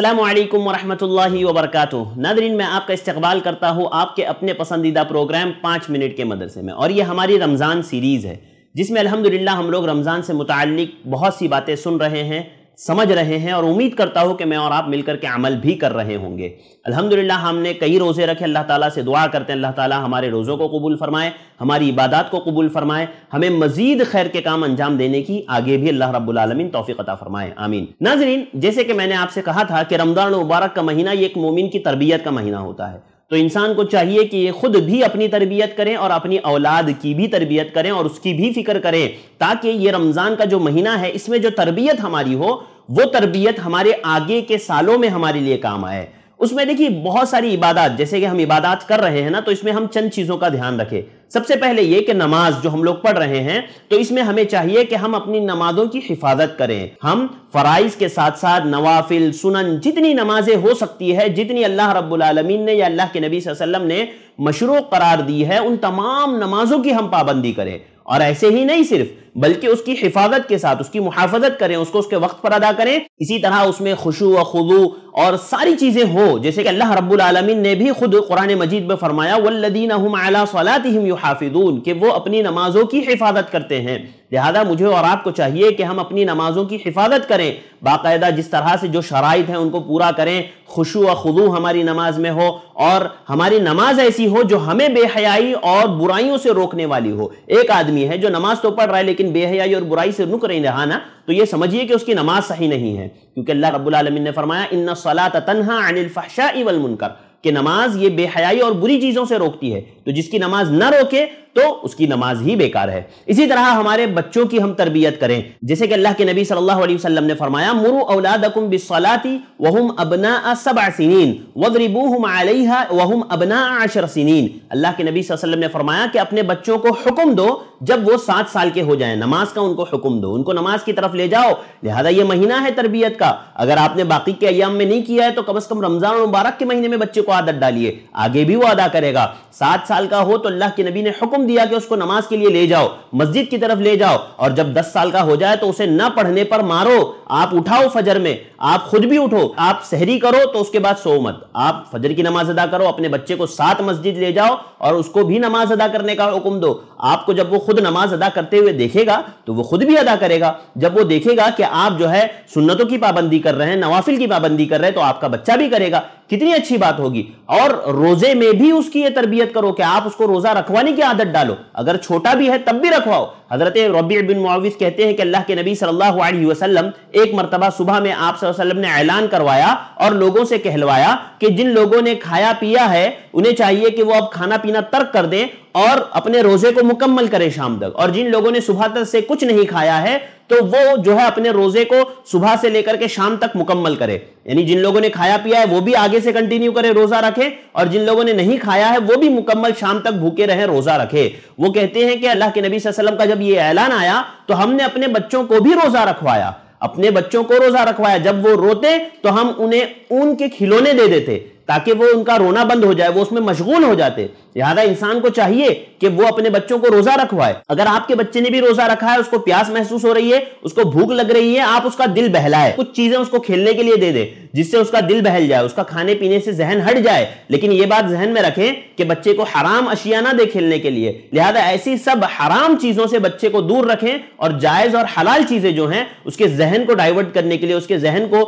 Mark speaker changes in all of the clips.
Speaker 1: अल्लाम वरहमल work Nadreen मैं आपका इस्तबाल करता हूँ आपके अपने पसंदीदा प्रोग्राम पाँच मिनट के मदरसे में और ये हमारी रमज़ान सीरीज़ है जिसमें अल्हम्दुलिल्लाह हम लोग रमज़ान से मुतक बहुत सी बातें सुन रहे हैं समझ रहे हैं और उम्मीद करता हूँ कि मैं और आप मिलकर के अमल भी कर रहे होंगे अल्हम्दुलिल्लाह हमने कई रोज़े रखे अल्लाह ताला से दुआ करते हैं अल्लाह ताला हमारे रोज़ों को कबूल फ़रमाए हमारी इबादत को कबूल फ़रमाए हमें मजीद खैर के काम अंजाम देने की आगे भी अल्लाह रब्बुलमीन तोफ़ी अता फ़रमाए आमीन नाजरीन जैसे कि मैंने आपसे कहा था कि रमज़ान मुबारक का महीना ये एक मोमिन की तरबियत का महीना होता है तो इंसान को चाहिए कि ये खुद भी अपनी तरबियत करें और अपनी औलाद की भी तरबियत करें और उसकी भी फिक्र करें ताकि ये रमज़ान का जो महीना है इसमें जो तरबियत हमारी हो वो तरबियत हमारे आगे के सालों में हमारे लिए काम आए उसमें देखिए बहुत सारी इबादत जैसे कि हम इबादत कर रहे हैं ना तो इसमें हम चंद चीज़ों का ध्यान रखें सबसे पहले ये कि नमाज जो हम लोग पढ़ रहे हैं तो इसमें हमें चाहिए कि हम अपनी नमाजों की हिफाजत करें हम फ़राइज के साथ साथ नवाफिल सुनन जितनी नमाजें हो सकती है जितनी अल्लाह रब्बुल रबालमीन ने या अल्लाह के नबी वसल्लम ने मशरू करार दी है उन तमाम नमाजों की हम पाबंदी करें और ऐसे ही नहीं सिर्फ बल्कि उसकी हिफाजत के साथ उसकी मुहाफत करें उसको उसके वक्त पर अदा करें इसी तरह उसमें खुशू व खुदू और सारी चीज़ें हो जैसे कि अल्लाह रबालमीन आलमीन ने भी खुद कुरान मजीद में फरमाया वल्लदीन हम यू हाफिदून वो अपनी नमाजों की हिफाजत करते हैं लिहाजा मुझे और आपको चाहिए कि हम अपनी नमाजों की हिफाजत करें बाकायदा जिस तरह से जो शराइ हैं उनको पूरा करें खुशु व खुदू हमारी नमाज में हो और हमारी नमाज ऐसी हो जो हमें बेहयाई और बुराइयों से रोकने वाली हो एक आदमी है जो नमाज तो पढ़ रहा है लेकिन बेहयाई और बुराई से रुक रही रहा ना तो ये समझिए कि उसकी नमाज सही नहीं है क्योंकि अल्लाह रबालमीन ने फरमाया इन्ना सलात तनहा अनिल फहशा इवल मुनकर कि नमाज ये बेहयाई और बुरी चीज़ों से रोकती है तो जिसकी नमाज ना रोके तो उसकी नमाज ही बेकार है इसी तरह हमारे बच्चों की हम तरबियत करें जैसे कि अल्लाह के नबी सल्लल्लाहु अलैहि वसल्लम ने फरमाया मुरु औलादकुम बिस्सलाति वहुम अबना सबअ सिनिन वदरिबूहुम अलैहा वहुम अबना अशर सिनिन अल्लाह के नबी सल्लल्लाहु अलैहि वसल्लम ने फरमाया कि अपने बच्चों को हुक्म दो जब वो सात साल के हो जाए नमाज का उनको हुक्म दो उनको नमाज की तरफ ले जाओ लिहाजा ये महीना है तरबियत का अगर आपने बाकी के अयाम में नहीं किया है तो कम अज कम रमजान मुबारक के महीने में बच्चे को आदत डालिए आगे भी वो अदा करेगा सात साल साल का हो तो अल्लाह के नबी ने हुक्म दिया कि उसको नमाज के लिए ले जाओ मस्जिद की तरफ ले जाओ और जब 10 साल का हो जाए तो उसे न पढ़ने पर मारो आप उठाओ फजर में आप खुद भी उठो आप सहरी करो तो उसके बाद सो मत आप फजर की नमाज अदा करो अपने बच्चे को सात मस्जिद ले जाओ और उसको भी नमाज अदा करने का हुक्म दो आपको जब वो खुद नमाज अदा करते हुए देखेगा तो वो खुद भी अदा करेगा जब वो देखेगा कि आप जो है सुन्नतों की पाबंदी कर रहे हैं नवाफिल की पाबंदी कर रहे हैं तो आपका बच्चा भी करेगा कितनी अच्छी बात होगी और रोजे में भी उसकी ये तरबियत करो कि आप उसको रोजा रखवाने की आदत डालो अगर छोटा भी है तब भी रखवाओ हजरत रबी बिन मुआविज कहते हैं कि अल्लाह के नबी सल्लल्लाहु अलैहि वसल्लम एक मरतबा सुबह में आप वसल्लम ने ऐलान करवाया और लोगों से कहलवाया कि जिन लोगों ने खाया पिया है उन्हें चाहिए कि वो अब खाना पीना तर्क कर दें और अपने रोजे को मुकम्मल करें शाम तक और जिन लोगों ने सुबह तक से कुछ नहीं खाया है तो वो जो है अपने रोजे को सुबह से लेकर के शाम तक मुकम्मल करें यानी जिन लोगों ने खाया पिया है वो भी आगे से कंटिन्यू करें रोजा रखे और जिन लोगों ने नहीं खाया है वो भी मुकम्मल शाम तक भूखे रहे रोजा रखे वो कहते हैं कि अल्लाह के नबी वसल्लम का जब ये ऐलान आया तो हमने अपने बच्चों को भी रोजा रखवाया अपने बच्चों को रोजा रखवाया जब वो रोते तो हम उन्हें ऊन के खिलौने दे देते ताकि वो उनका रोना बंद हो जाए वो उसमें मशगूल हो जाते लिहाजा इंसान को चाहिए कि वो अपने बच्चों को रोजा रखवाए अगर आपके बच्चे ने भी रोजा रखा है उसको प्यास महसूस हो रही है उसको भूख लग रही है आप उसका दिल बहलाए कुछ चीजें उसको खेलने के लिए दे दे जिससे उसका दिल बहल जाए उसका खाने पीने से जहन हट जाए लेकिन ये बात जहन में रखें कि बच्चे को हराम अशिया ना दे खेलने के लिए लिहाजा ऐसी सब हराम चीजों से बच्चे को दूर रखें और जायज और हलाल चीजें जो हैं उसके जहन को डाइवर्ट करने के लिए उसके जहन को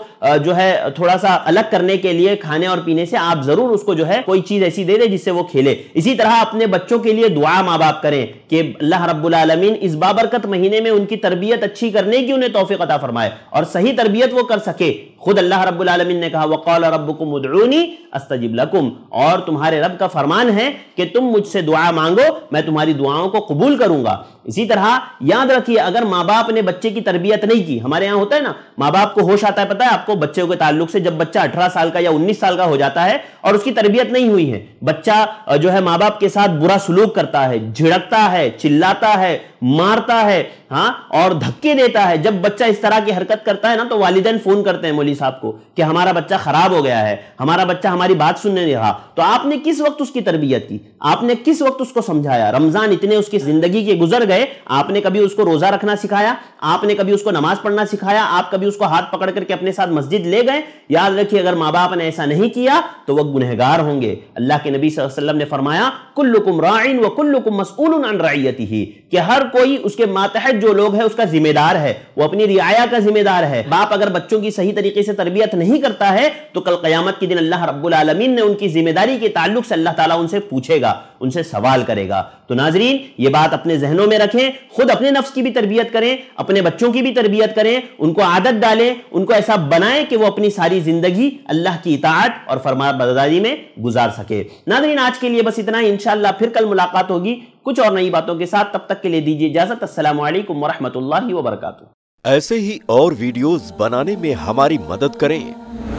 Speaker 1: जो है थोड़ा सा अलग करने के लिए खाने और पीने से आप जरूर उसको जो है कोई चीज ऐसी दे दे जिससे वो खेले इसी तरह अपने बच्चों के लिए दुआ माँ बाप करें कि अल्लाह रब्बुल आलमीन इस बाबरकत महीने में उनकी तरबियत अच्छी करने की उन्हें तोहफे अता फरमाए और सही तरबियत वो कर सके खुद अल्लाह रब्बुल आलमीन ने कहा वकौल रब्बुकुम अस्तजिब लकुम और तुम्हारे रब का फरमान है कि तुम मुझसे दुआ मांगो मैं तुम्हारी दुआओं को कबूल करूंगा इसी तरह याद रखिए अगर माँ बाप ने बच्चे की तरबियत नहीं की हमारे यहाँ होता है ना माँ बाप को होश आता है पता है आपको बच्चों के ताल्लुक से जब बच्चा अठारह साल का या उन्नीस साल का हो जाता है और उसकी तरबियत नहीं हुई है बच्चा जो है माँ बाप के साथ बुरा सलूक करता है झिड़कता है चिल्लाता है मारता है हाँ और धक्के देता है जब बच्चा इस तरह की हरकत करता है ना तो वालिदैन फोन करते हैं मोली साहब को कि हमारा बच्चा खराब हो गया है हमारा बच्चा हमारी बात सुनने नहीं रहा तो आपने किस वक्त उसकी तरबियत की आपने किस वक्त उसको समझाया रमजान इतने उसकी जिंदगी के गुजर गए आपने कभी उसको रोजा रखना सिखाया आपने कभी उसको नमाज पढ़ना सिखाया आप कभी उसको हाथ पकड़ करके अपने साथ मस्जिद ले गए याद रखिए अगर माँ बाप ने ऐसा नहीं किया तो वह गुनहगार होंगे अल्लाह के नबी वसल्लम ने फरमाया कुल्लुकुम राइन व कुल्लुकुम मसूल रैयती कि हर कोई उसके मातहत जो लोग है उसका जिम्मेदार है वो अपनी रियाया का जिम्मेदार है बाप अगर बच्चों की सही तरीके से तरबियत नहीं करता है तो कल कयामत के दिन अल्लाह रब्बुल आलमीन ने उनकी जिम्मेदारी के ताल्लुक से अल्लाह ताला उनसे पूछेगा उनसे सवाल करेगा तो नाजरीन ये बात अपने जहनों में रखें खुद अपने नफ्स की भी तरबियत करें अपने बच्चों की भी तरबियत करें उनको आदत डालें उनको ऐसा बनाएं कि वो अपनी सारी जिंदगी अल्लाह की इतात और फरमा बरदारी में गुजार सके नाजरीन आज के लिए बस इतना ही इनशाला फिर कल मुलाकात होगी कुछ और नई बातों के साथ तब तक के लिए दीजिए इजाजत असलम वरहमल वर्का ऐसे ही और वीडियोज बनाने में हमारी मदद करें